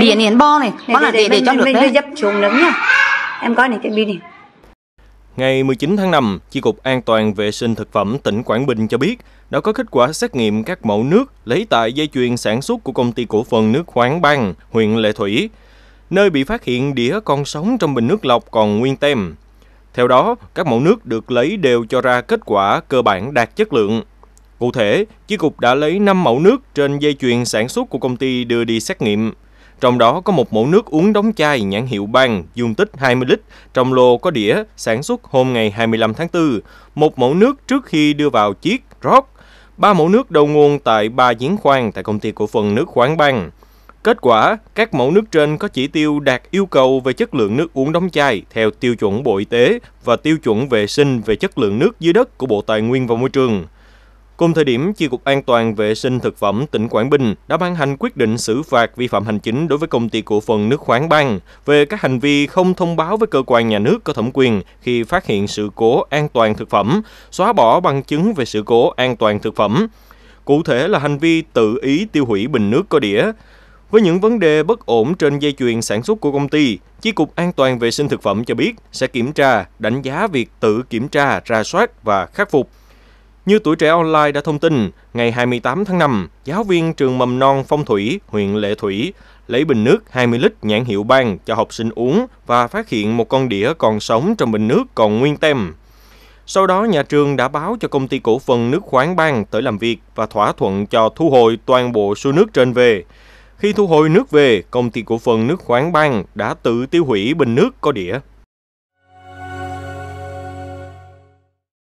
đĩa nén bo này con là để để cho được đấy dấp xuống nấm nha em coi này cái bi này Ngày 19 tháng 5, Chi cục An toàn vệ sinh thực phẩm tỉnh Quảng Bình cho biết đã có kết quả xét nghiệm các mẫu nước lấy tại dây chuyền sản xuất của công ty cổ phần nước khoáng Bang, huyện Lệ Thủy, nơi bị phát hiện đĩa con sống trong bình nước lọc còn nguyên tem. Theo đó, các mẫu nước được lấy đều cho ra kết quả cơ bản đạt chất lượng. Cụ thể, chi cục đã lấy 5 mẫu nước trên dây chuyền sản xuất của công ty đưa đi xét nghiệm. Trong đó có một mẫu nước uống đóng chai nhãn hiệu Bang, dung tích 20 lít, trong lô có đĩa sản xuất hôm ngày 25 tháng 4, một mẫu nước trước khi đưa vào chiếc Rock, ba mẫu nước đầu nguồn tại ba giếng khoan tại công ty cổ phần nước khoáng băng Kết quả, các mẫu nước trên có chỉ tiêu đạt yêu cầu về chất lượng nước uống đóng chai theo tiêu chuẩn Bộ Y tế và tiêu chuẩn vệ sinh về chất lượng nước dưới đất của Bộ Tài nguyên và Môi trường. Cùng thời điểm, Chi cục An toàn vệ sinh thực phẩm tỉnh Quảng Bình đã ban hành quyết định xử phạt vi phạm hành chính đối với công ty cổ phần nước khoáng Bang về các hành vi không thông báo với cơ quan nhà nước có thẩm quyền khi phát hiện sự cố an toàn thực phẩm, xóa bỏ bằng chứng về sự cố an toàn thực phẩm. Cụ thể là hành vi tự ý tiêu hủy bình nước có đĩa, với những vấn đề bất ổn trên dây chuyền sản xuất của công ty, Chi cục An toàn vệ sinh thực phẩm cho biết sẽ kiểm tra, đánh giá việc tự kiểm tra, ra soát và khắc phục. Như tuổi trẻ online đã thông tin, ngày 28 tháng 5, giáo viên trường mầm non Phong Thủy, huyện Lệ Thủy lấy bình nước 20 lít nhãn hiệu Bang cho học sinh uống và phát hiện một con đĩa còn sống trong bình nước còn nguyên tem. Sau đó nhà trường đã báo cho công ty cổ phần nước khoáng Bang tới làm việc và thỏa thuận cho thu hồi toàn bộ số nước trên về. Khi thu hồi nước về, công ty cổ phần nước khoáng Bang đã tự tiêu hủy bình nước có đĩa.